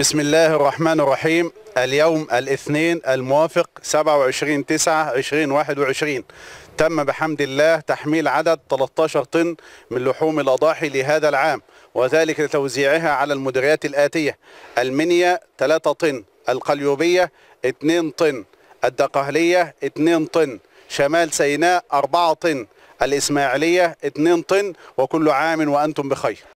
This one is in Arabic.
بسم الله الرحمن الرحيم اليوم الاثنين الموافق 27 9 2021 تم بحمد الله تحميل عدد 13 طن من لحوم الأضاحي لهذا العام وذلك لتوزيعها على المديريات الآتية المنيا 3 طن القليوبية 2 طن الدقهلية 2 طن شمال سيناء 4 طن الإسماعيلية 2 طن وكل عام وأنتم بخير